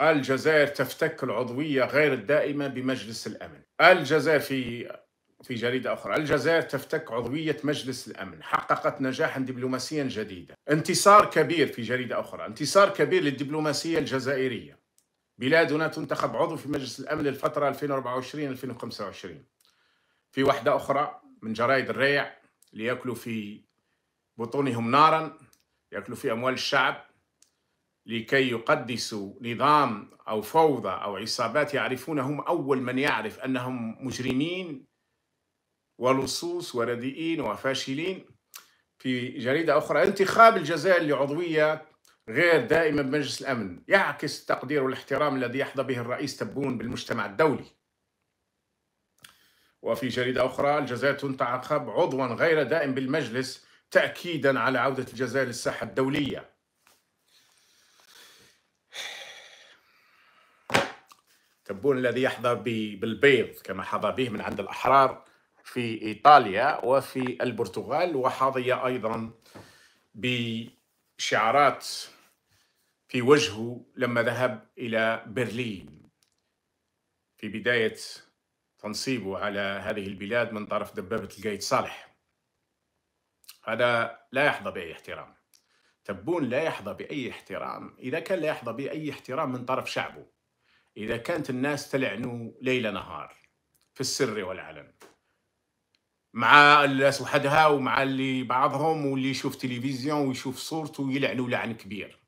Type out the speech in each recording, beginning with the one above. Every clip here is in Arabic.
الجزائر تفتك العضوية غير الدائمة بمجلس الأمن الجزائر في في جريدة أخرى الجزائر تفتك عضوية مجلس الأمن حققت نجاحا دبلوماسيا جديدا انتصار كبير في جريدة أخرى انتصار كبير للدبلوماسية الجزائرية بلادنا تنتخب عضو في مجلس الأمن للفترة 2024-2025 في واحدة أخرى من جرائد الريع ليأكلوا في بطونهم نارا يأكلوا في أموال الشعب لكي يقدسوا نظام أو فوضى أو عصابات يعرفون هم أول من يعرف أنهم مجرمين ولصوص ورديئين وفاشلين في جريدة أخرى انتخاب الجزائر لعضوية غير دائمة بمجلس الأمن يعكس التقدير والاحترام الذي يحظى به الرئيس تبون بالمجتمع الدولي وفي جريدة أخرى الجزائر تنتعقب عضوا غير دائم بالمجلس تأكيدا على عودة الجزائر للساحة الدولية التبون الذي يحظى بالبيض كما حظى به من عند الأحرار في إيطاليا وفي البرتغال وحظي أيضا بشعارات في وجهه لما ذهب إلى برلين في بداية تنصيبه على هذه البلاد من طرف دبابة القايد صالح هذا لا يحظى بأي احترام تبون لا يحظى بأي احترام إذا كان لا يحظى بأي احترام من طرف شعبه إذا كانت الناس تلعنه ليل نهار في السر والعلن مع الناس وحدها ومع اللي بعضهم واللي يشوف تلفزيون ويشوف صورته ويلعنوا لعن كبير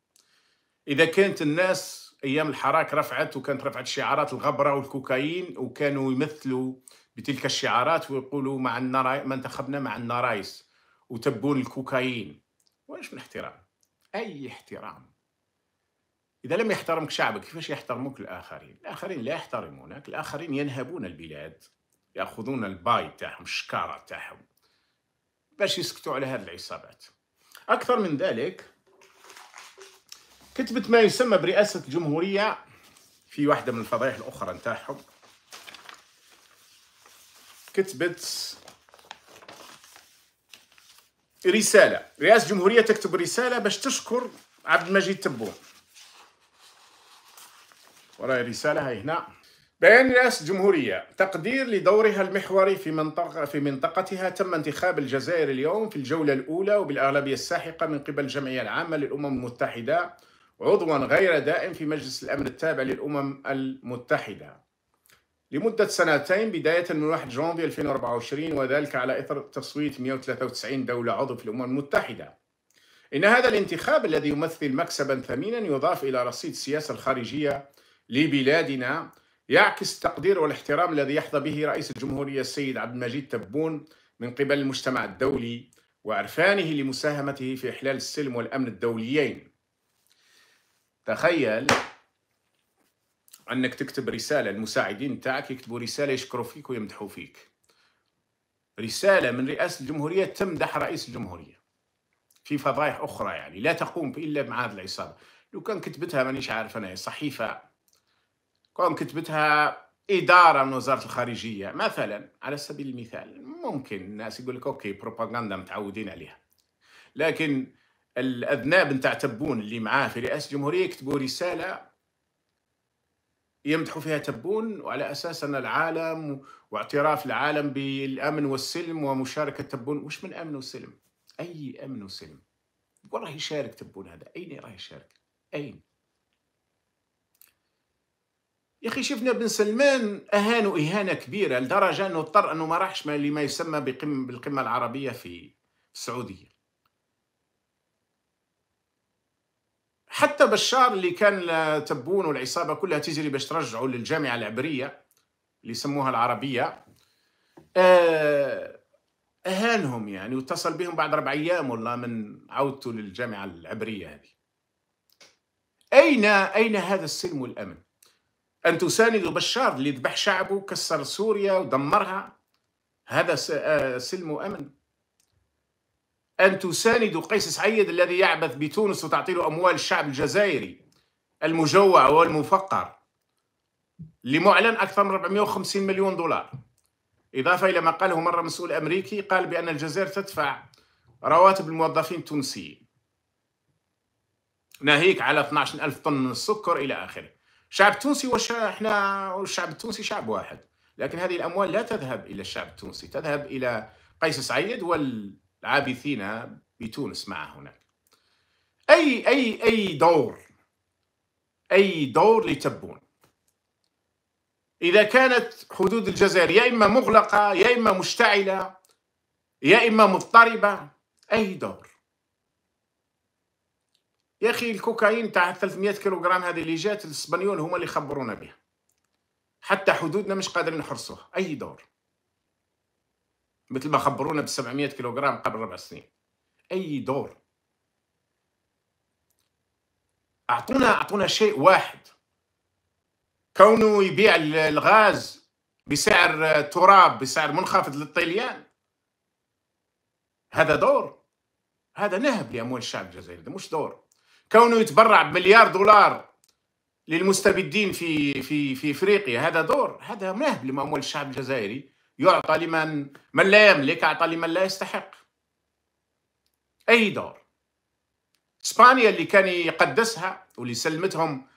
إذا كانت الناس أيام الحراك رفعت وكانت رفعت شعارات الغبرة والكوكايين وكانوا يمثلوا بتلك الشعارات ويقولوا مع النراي... ما انتخبنا مع النرايس وتبون الكوكايين واش من احترام أي احترام إذا لم يحترمك شعبك كيفاش يحترمك الآخرين؟ الآخرين لا يحترمونك، الآخرين ينهبون البلاد، يأخذون الباي تاعهم، الشكارة تاعهم، باش يسكتوا على هذه العصابات. أكثر من ذلك كتبت ما يسمى برئاسة الجمهورية في واحدة من الفضائح الأخرى نتاعهم كتبت رسالة رئاسة الجمهورية تكتب رسالة باش تشكر عبد المجيد تبون وراي رسالة هاي هنا بيان رئاسة الجمهورية تقدير لدورها المحوري في منطقة في منطقتها تم انتخاب الجزائر اليوم في الجولة الأولى وبالأغلبية الساحقة من قبل الجمعية العامة للأمم المتحدة عضوا غير دائم في مجلس الأمن التابع للأمم المتحدة لمدة سنتين بداية من 1 جانفي 2024 وذلك على إثر تصويت 193 دولة عضو في الأمم المتحدة إن هذا الانتخاب الذي يمثل مكسبا ثمينا يضاف إلى رصيد السياسة الخارجية لبلادنا يعكس التقدير والاحترام الذي يحظى به رئيس الجمهورية السيد عبد المجيد تبون من قبل المجتمع الدولي وعرفانه لمساهمته في إحلال السلم والأمن الدوليين تخيل أنك تكتب رسالة المساعدين تاعك يكتبوا رسالة يشكروا فيك ويمدحوا فيك رسالة من رئاسة الجمهورية تمدح رئيس الجمهورية في فضائح أخرى يعني لا تقوم إلا هذه العصابة لو كان كتبتها مانيش عارف أنا صحيفة كون كتبتها اداره من وزاره الخارجيه مثلا على سبيل المثال ممكن الناس يقول لك اوكي بروباغندا متعودين عليها لكن الاذناب نتاع تبون اللي معاه في رئاسه الجمهوريه يكتبوا رساله يمدحوا فيها تبون وعلى اساس ان العالم واعتراف العالم بالامن والسلم ومشاركه تبون وش من امن وسلم؟ اي امن وسلم؟ وين راه يشارك تبون هذا؟ اين راه يشارك؟ اين؟ يا اخي شفنا بن سلمان اهانوا اهانه كبيره لدرجه انه اضطر انه ما راحش لما يسمى بقم بالقمه العربيه في السعوديه حتى بشار اللي كان تبون والعصابه كلها تجري باش ترجعوا للجامعه العبريه اللي يسموها العربيه آه، اهانهم يعني واتصل بهم بعد اربع ايام والله من عودته للجامعه العبريه هذه اين اين هذا السلم والامن أن تساندوا بشار اللي ذبح شعبه كسر سوريا ودمرها هذا آه، سلم وأمن أن تساندوا قيس سعيد الذي يعبث بتونس وتعطيله أموال الشعب الجزائري المجوع والمفقر لمعلن أكثر من 450 مليون دولار إضافة إلى ما قاله مرة مسؤول أمريكي قال بأن الجزائر تدفع رواتب الموظفين التونسيين ناهيك على 12 ألف طن من السكر إلى آخره الشعب التونسي وش احنا الشعب التونسي شعب واحد لكن هذه الاموال لا تذهب الى الشعب التونسي تذهب الى قيس سعيد والعابثين بتونس معه هناك اي اي اي دور اي دور لتبون اذا كانت حدود الجزائر يا اما مغلقه يا اما مشتعله يا اما مضطربه اي دور يا اخي الكوكايين تاع 300 كيلوغرام هذه اللي جات الاسبانيول هما اللي خبرونا بها حتى حدودنا مش قادرين نحرسوها اي دور مثل ما خبرونا ب 700 كيلوغرام قبل ربع سنين اي دور اعطونا اعطونا شيء واحد كونه يبيع الغاز بسعر تراب بسعر منخفض للطليان هذا دور هذا نهب لاموال الشعب الجزائري مش دور كونه يتبرع بمليار دولار للمستبدين في في في افريقيا هذا دور هذا مهب لاموال الشعب الجزائري يعطى لمن من لا يملك اعطى لمن لا يستحق اي دور اسبانيا اللي كان يقدسها واللي سلمتهم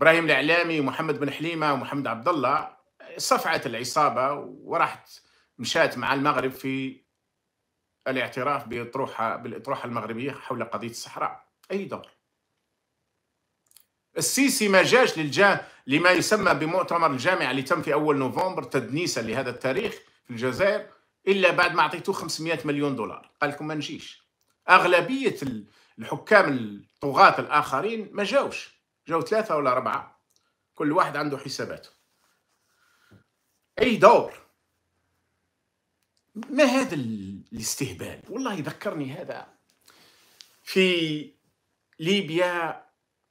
ابراهيم الاعلامي ومحمد بن حليمه ومحمد عبد الله صفعت العصابه وراحت مشات مع المغرب في الاعتراف باطروحه بالاطروحه المغربيه حول قضيه الصحراء أي دور السيسي ما جاش للجا لما يسمى بمؤتمر الجامعة اللي تم في أول نوفمبر تدنيسا لهذا التاريخ في الجزائر إلا بعد ما أعطيته 500 مليون دولار قال لكم ما نجيش أغلبية الحكام الطغاة الآخرين ما جاوش جاو ثلاثة ولا أربعة كل واحد عنده حساباته أي دور ما هذا الاستهبال والله يذكرني هذا في ليبيا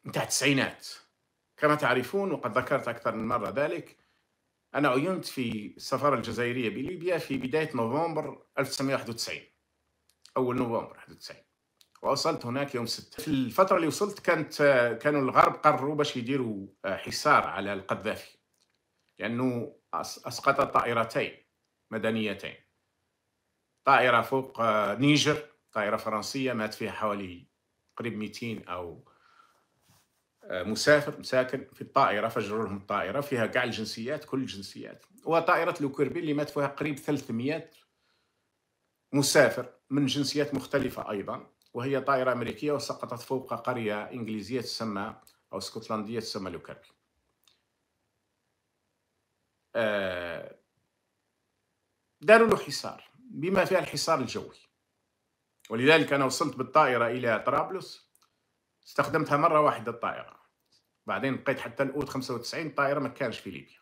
متاع التسعينات كما تعرفون وقد ذكرت أكثر من مرة ذلك أنا عينت في السفارة الجزائرية بليبيا في بداية نوفمبر 1991 أول نوفمبر 91 ووصلت هناك يوم 6 في الفترة اللي وصلت كانت كانوا الغرب قرروا باش يديروا آه، حصار على القذافي لأنه أسقط طائرتين مدنيتين طائرة فوق آه، نيجر طائرة فرنسية مات فيها حوالي قريب 200 او آه، مسافر مساكن في الطائره فجروا لهم الطائره فيها كاع الجنسيات كل الجنسيات وطائره لوكربي اللي مات فيها قريب 300 مسافر من جنسيات مختلفه ايضا وهي طائره امريكيه وسقطت فوق قريه انجليزيه تسمى او اسكتلنديه تسمى لوكربي آه، داروا له حصار بما فيها الحصار الجوي ولذلك أنا وصلت بالطائرة إلى طرابلس استخدمتها مرة واحدة الطائرة بعدين بقيت حتى الأوت 95 الطائرة ما كانش في ليبيا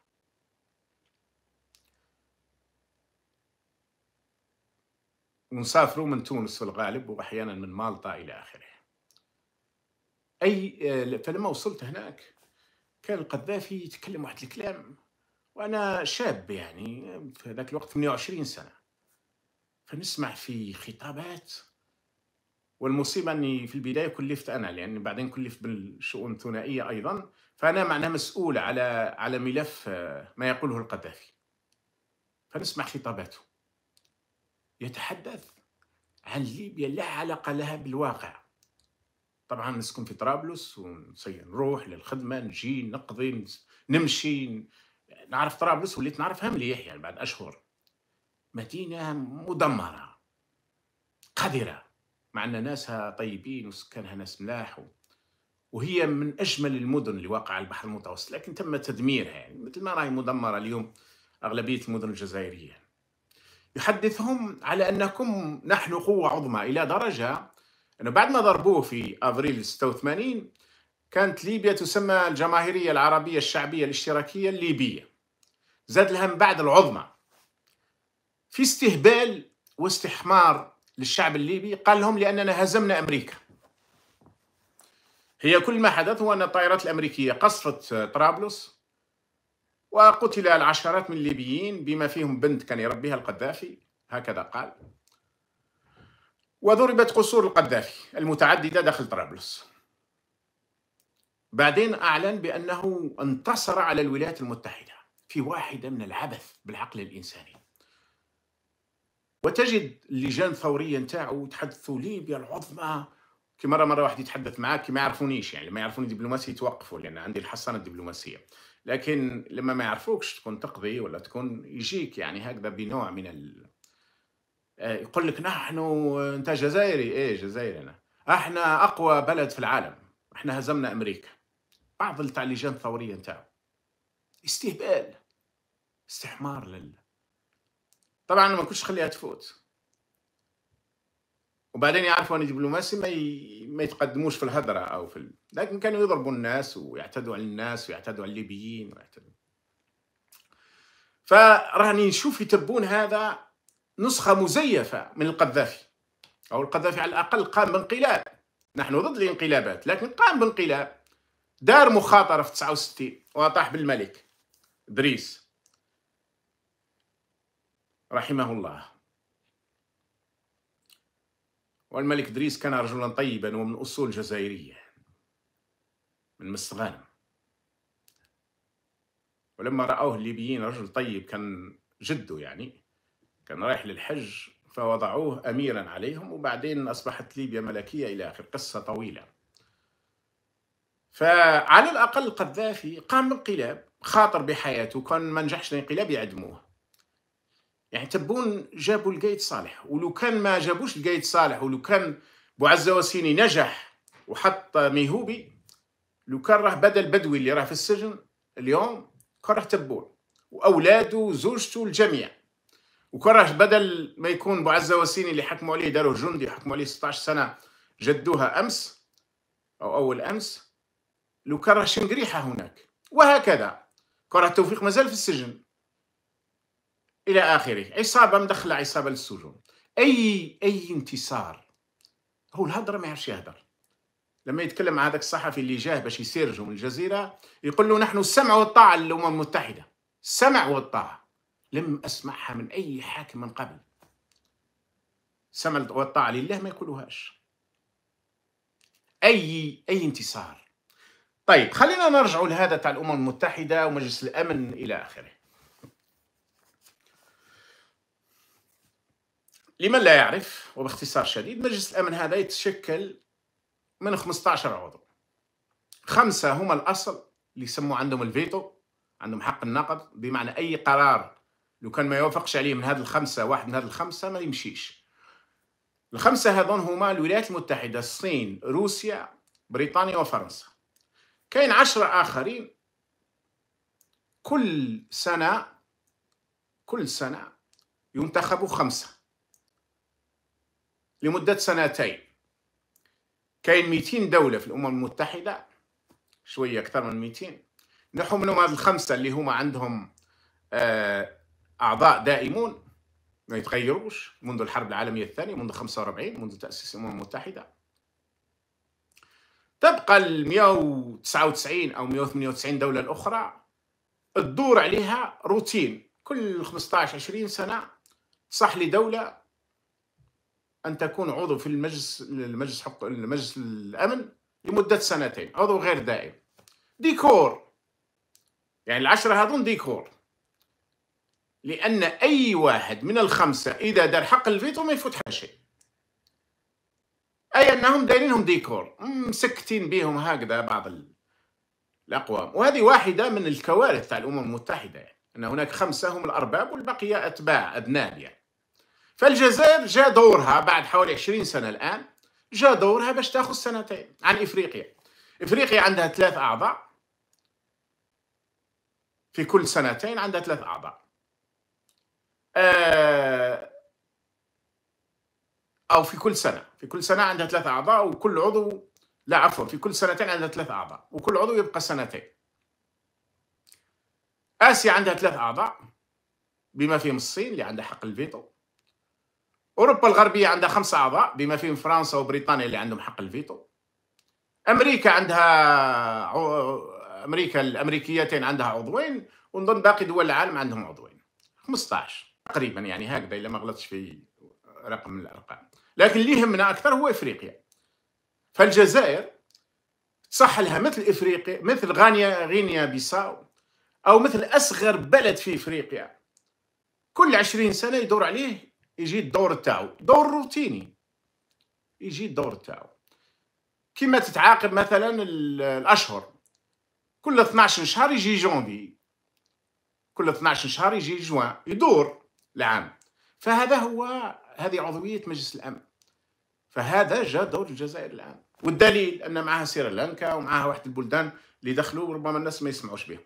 ونسافروا من تونس في الغالب وأحيانا من مالطا إلى آخره أي آه، فلما وصلت هناك كان القذافي يتكلم واحد الكلام وانا شاب يعني في ذاك الوقت 28 سنه فنسمع في خطابات والمصيبه اني في البدايه كلفت انا لان بعدين كلفت بالشؤون الثنائيه ايضا فانا معناه مسؤول على على ملف آه، ما يقوله القذافي فنسمع خطاباته يتحدث عن ليبيا لا علاقه لها بالواقع طبعا نسكن في طرابلس ونصير نروح للخدمه نجي نقضي نمشي نعرف طرابلس وليت نعرفها مليح يعني بعد اشهر مدينه مدمره قذره مع أن ناسها طيبين وسكانها ناس ملاح وهي من أجمل المدن اللي واقعة على البحر المتوسط لكن تم تدميرها يعني مثل ما راهي مدمرة اليوم أغلبية المدن الجزائرية يحدثهم على أنكم نحن قوة عظمى إلى درجة أنه بعد ما ضربوه في أفريل 86 كانت ليبيا تسمى الجماهيرية العربية الشعبية الاشتراكية الليبية زاد لها من بعد العظمى في استهبال واستحمار للشعب الليبي قال لهم لأننا هزمنا أمريكا هي كل ما حدث هو أن الطائرات الأمريكية قصفت طرابلس وقتل العشرات من الليبيين بما فيهم بنت كان يربيها القذافي هكذا قال وضربت قصور القذافي المتعددة داخل طرابلس بعدين أعلن بأنه انتصر على الولايات المتحدة في واحدة من العبث بالعقل الإنساني وتجد اللجان الثوريه نتاعو يتحدثوا ليبيا العظمى كي مره مره واحد يتحدث معاك ما يعرفونيش يعني لما يعرفوني دبلوماسي يتوقفوا لان عندي الحصانه الدبلوماسيه لكن لما ما يعرفوكش تكون تقضي ولا تكون يجيك يعني هكذا بنوع من ال... آه، يقول لك نحن انت جزائري ايه جزائري انا احنا اقوى بلد في العالم احنا هزمنا امريكا بعض التعليجات الثوريه نتاعو استهبال استحمار لل طبعا ما كنتش خليها تفوت وبعدين يعرفوا ان دبلوماسي ما ي... ما يتقدموش في الهضره او في ال... لكن كانوا يضربوا الناس ويعتدوا على الناس ويعتدوا على الليبيين ويعتدوا فراني نشوف يتبون هذا نسخه مزيفه من القذافي او القذافي على الاقل قام بانقلاب نحن ضد الانقلابات لكن قام بانقلاب دار مخاطره في 69 وطاح بالملك ادريس رحمه الله والملك دريس كان رجلا طيبا ومن أصول جزائرية من مستغانم ولما رأوه الليبيين رجل طيب كان جده يعني كان رايح للحج فوضعوه أميرا عليهم وبعدين أصبحت ليبيا ملكية إلى آخر قصة طويلة فعلى الأقل القذافي قام بانقلاب خاطر بحياته كان ما نجحش الانقلاب يعدموه يعني تبون جابوا القايد صالح ولو كان ما جابوش القايد صالح ولو كان بوعزة وسيني نجح وحط ميهوبي لو كان راه بدا البدوي اللي راه في السجن اليوم كان راه تبون واولاده وزوجته الجميع وكان راه بدل ما يكون بوعزة وسيني اللي حكموا عليه داروا جندي حكموا عليه 16 سنه جدوها امس او اول امس لو كان راه شنقريحه هناك وهكذا كره توفيق مازال في السجن إلى آخره عصابة مدخلة عصابة للسجون أي أي انتصار هو الهضرة ما يعرفش يهضر لما يتكلم مع هذاك الصحفي اللي جاه باش يسيرجوا من الجزيرة يقول له نحن السمع والطاعة للأمم المتحدة السمع والطاعة لم أسمعها من أي حاكم من قبل السمع والطاعة لله ما يقولوهاش أي أي انتصار طيب خلينا نرجع لهذا تاع الأمم المتحدة ومجلس الأمن إلى آخره لمن لا يعرف وباختصار شديد مجلس الأمن هذا يتشكل من 15 عضو خمسة هما الأصل اللي يسموا عندهم الفيتو عندهم حق النقد بمعنى أي قرار لو كان ما يوافقش عليه من هاد الخمسة واحد من هاد الخمسة ما يمشيش الخمسة هذون هما الولايات المتحدة الصين روسيا بريطانيا وفرنسا كاين عشرة آخرين كل سنة كل سنة ينتخبوا خمسة لمدة سنتين كاين 200 دولة في الأمم المتحدة شوية أكثر من 200 نحو منهم هذ الخمسة اللي هما عندهم آه، أعضاء دائمون ما يتغيروش منذ الحرب العالمية الثانية منذ 45 منذ تأسيس الأمم المتحدة تبقى ال 199 أو 198 دولة الأخرى تدور عليها روتين كل 15 20 سنة تصح لدولة ان تكون عضو في المجلس المجلس حق المجلس الامن لمده سنتين عضو غير دائم ديكور يعني العشره هذون ديكور لان اي واحد من الخمسه اذا دار حق الفيتو ما حتى شيء اي انهم دايرينهم ديكور مسكتين بهم هكذا بعض الاقوام وهذه واحده من الكوارث تاع الامم المتحده يعني ان هناك خمسه هم الارباب والبقيه اتباع ادنان يعني فالجزائر جاء دورها بعد حوالي 20 سنه الان جاء دورها باش تاخذ سنتين عن افريقيا افريقيا عندها ثلاث اعضاء في كل سنتين عندها ثلاث اعضاء آه، او في كل سنه في كل سنه عندها ثلاث اعضاء وكل عضو لا عفوا في كل سنتين عندها ثلاث اعضاء وكل عضو يبقى سنتين اسيا عندها ثلاث اعضاء بما فيهم الصين اللي عندها حق الفيتو اوروبا الغربيه عندها خمسه اعضاء بما فيهم فرنسا وبريطانيا اللي عندهم حق الفيتو امريكا عندها امريكا الامريكيتين عندها عضوين ونظن باقي دول العالم عندهم عضوين 15 تقريبا يعني هكذا الا ما غلطتش في رقم من الارقام لكن اللي يهمنا اكثر هو افريقيا فالجزائر صح لها مثل افريقيا مثل غانيا غينيا بيساو او مثل اصغر بلد في افريقيا كل عشرين سنه يدور عليه يجي الدور تاعو دور روتيني يجي الدور تاعو كيما تتعاقب مثلا الاشهر كل 12 شهر يجي جونفي كل 12 شهر يجي جوان يدور العام فهذا هو هذه عضويه مجلس الامن فهذا جاء دور الجزائر الان والدليل ان معها سريلانكا ومعها واحد البلدان اللي دخلوا ربما الناس ما يسمعوش بهم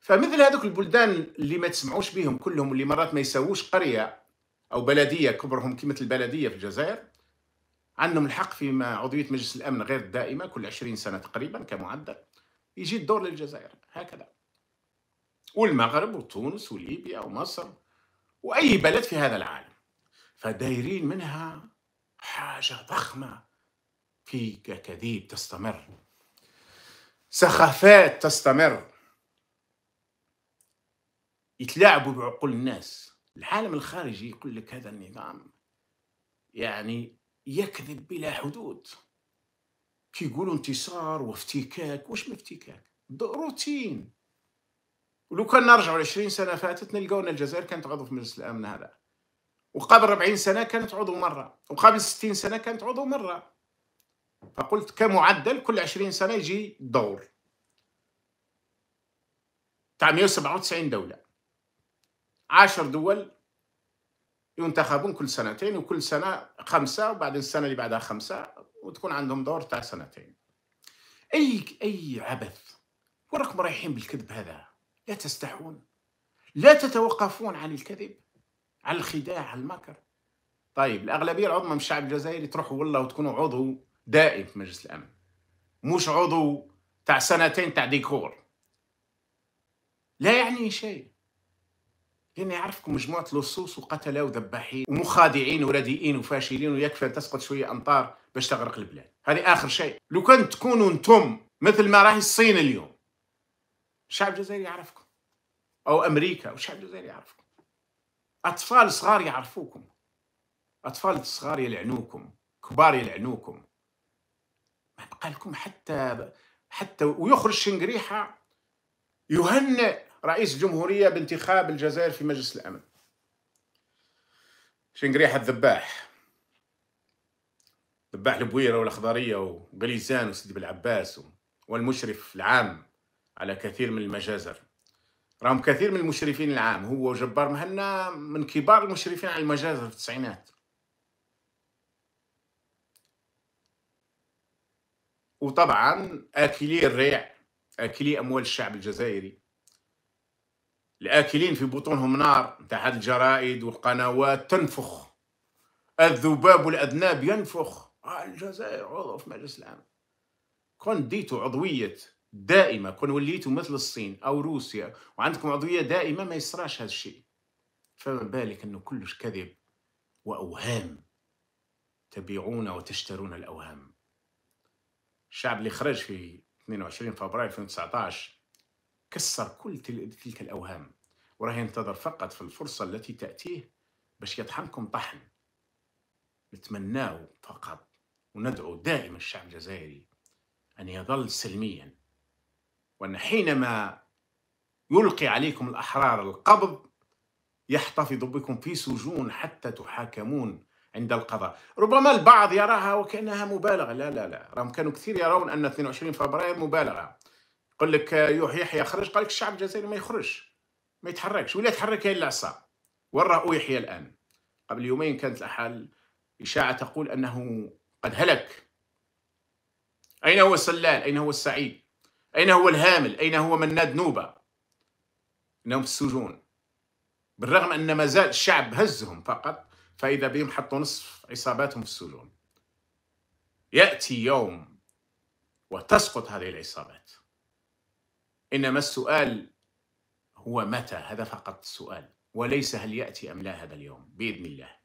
فمثل هذوك البلدان اللي ما تسمعوش بهم كلهم اللي مرات ما يسووش قريه أو بلدية كبرهم كمثل البلدية في الجزائر عندهم الحق في عضوية مجلس الأمن غير الدائمة كل 20 سنة تقريبا كمعدل يجي الدور للجزائر هكذا والمغرب وتونس وليبيا ومصر وأي بلد في هذا العالم فدايرين منها حاجة ضخمة في أكاذيب تستمر سخافات تستمر يتلاعبوا بعقول الناس العالم الخارجي يقول لك هذا النظام يعني يكذب بلا حدود كيقولوا انتصار وافتكاك واش من افتكاك روتين ولو كان نرجعوا 20 سنه فاتت نلقاو ان الجزائر كانت عضو في مجلس الامن هذا وقبل 40 سنه كانت عضو مره وقبل 60 سنه كانت عضو مره فقلت كمعدل كل 20 سنه يجي دور تاع 197 دوله عشر دول ينتخبون كل سنتين وكل سنة خمسة وبعد السنة اللي بعدها خمسة وتكون عندهم دور تاع سنتين أي أي عبث وراكم رايحين بالكذب هذا لا تستحون لا تتوقفون عن الكذب على الخداع على المكر طيب الأغلبية العظمى من الشعب الجزائري تروحوا والله وتكونوا عضو دائم في مجلس الأمن مش عضو تاع سنتين تاع ديكور لا يعني شيء لأن يعرفكم مجموعة لصوص وقتلة وذباحين ومخادعين ورديئين وفاشلين ويكفي أن تسقط شوية أمطار باش تغرق البلاد هذه آخر شيء لو كان تكونوا أنتم مثل ما راهي الصين اليوم الشعب الجزائري يعرفكم أو أمريكا والشعب الجزائري يعرفكم أطفال صغار يعرفوكم أطفال صغار يلعنوكم كبار يلعنوكم ما بقى لكم حتى حتى ويخرج شنقريحة يهنئ رئيس جمهورية بانتخاب الجزائر في مجلس الأمن شنقريح الذباح ذباح البويرة والأخضرية وقليزان وسيدي بالعباس والمشرف العام على كثير من المجازر رغم كثير من المشرفين العام هو وجبار مهنا من كبار المشرفين على المجازر في التسعينات وطبعا اكلي الريع اكلي اموال الشعب الجزائري الآكلين في بطونهم نار نتاع هاد الجرائد والقنوات تنفخ الذباب والأذناب ينفخ آه الجزائر عضو في مجلس الامن كون ديتوا عضوية دائمة كون وليتوا مثل الصين أو روسيا وعندكم عضوية دائمة ما يصراش هذا الشيء فما بالك أنه كلش كذب وأوهام تبيعون وتشترون الأوهام الشعب اللي خرج في 22 فبراير 2019 كسر كل تلك الأوهام وراه ينتظر فقط في الفرصة التي تأتيه باش يطحنكم طحن نتمناه فقط وندعو دائما الشعب الجزائري أن يظل سلميا وأن حينما يلقي عليكم الأحرار القبض يحتفظ بكم في سجون حتى تحاكمون عند القضاء ربما البعض يراها وكأنها مبالغة لا لا لا رغم كانوا كثير يرون أن 22 فبراير مبالغة قال لك آه، يوحي يحيى خرج قال لك الشعب الجزائري ما يخرجش ما يتحركش ولا تحرك هي العصا وين راه يحيى الان قبل يومين كانت الأحال إشاعة تقول أنه قد هلك أين هو السلال أين هو السعيد أين هو الهامل أين هو مناد نوبة إنهم في السجون بالرغم أن ما زال الشعب هزهم فقط فإذا بهم حطوا نصف عصاباتهم في السجون يأتي يوم وتسقط هذه العصابات إنما السؤال هو متى هذا فقط السؤال وليس هل يأتي أم لا هذا اليوم بإذن الله